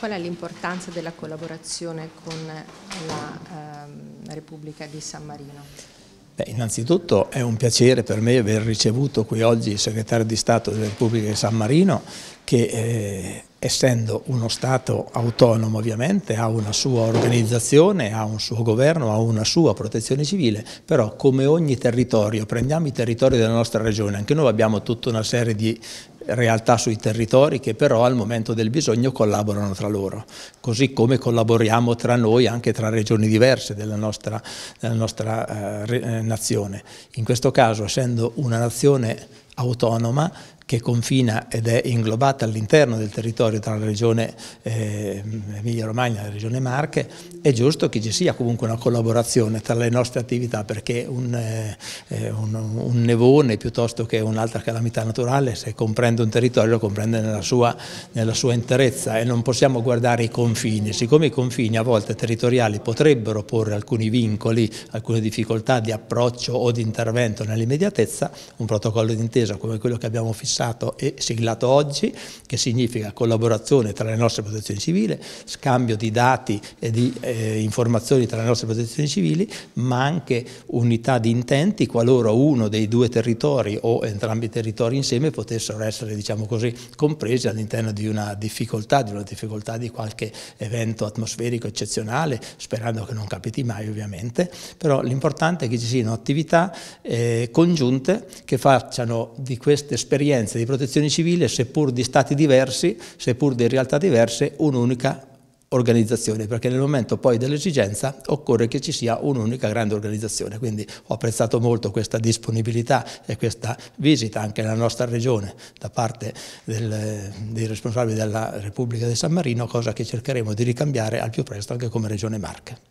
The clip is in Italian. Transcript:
qual è l'importanza della collaborazione con la eh, Repubblica di San Marino? Beh, innanzitutto è un piacere per me aver ricevuto qui oggi il segretario di Stato della Repubblica di San Marino che eh, essendo uno Stato autonomo ovviamente, ha una sua organizzazione, ha un suo governo, ha una sua protezione civile, però come ogni territorio, prendiamo i territori della nostra regione, anche noi abbiamo tutta una serie di realtà sui territori che però al momento del bisogno collaborano tra loro, così come collaboriamo tra noi anche tra regioni diverse della nostra, della nostra eh, eh nazione. In questo caso, essendo una nazione autonoma, che confina ed è inglobata all'interno del territorio tra la regione eh, Emilia-Romagna e la regione Marche, è giusto che ci sia comunque una collaborazione tra le nostre attività perché un, eh, eh, un, un nevone piuttosto che un'altra calamità naturale, se comprende un territorio lo comprende nella sua, nella sua interezza e non possiamo guardare i confini, siccome i confini a volte territoriali potrebbero porre alcuni vincoli, alcune difficoltà di approccio o di intervento nell'immediatezza, un protocollo d'intesa come quello che abbiamo fissato passato e siglato oggi, che significa collaborazione tra le nostre protezioni civili, scambio di dati e di eh, informazioni tra le nostre protezioni civili, ma anche unità di intenti qualora uno dei due territori o entrambi i territori insieme potessero essere diciamo così, compresi all'interno di una difficoltà, di una difficoltà di qualche evento atmosferico eccezionale, sperando che non capiti mai ovviamente, però l'importante è che ci siano attività eh, congiunte che facciano di queste esperienze competenze di protezione civile, seppur di stati diversi, seppur di realtà diverse, un'unica organizzazione, perché nel momento poi dell'esigenza occorre che ci sia un'unica grande organizzazione. Quindi ho apprezzato molto questa disponibilità e questa visita anche nella nostra regione da parte del, dei responsabili della Repubblica di San Marino, cosa che cercheremo di ricambiare al più presto anche come Regione Marche.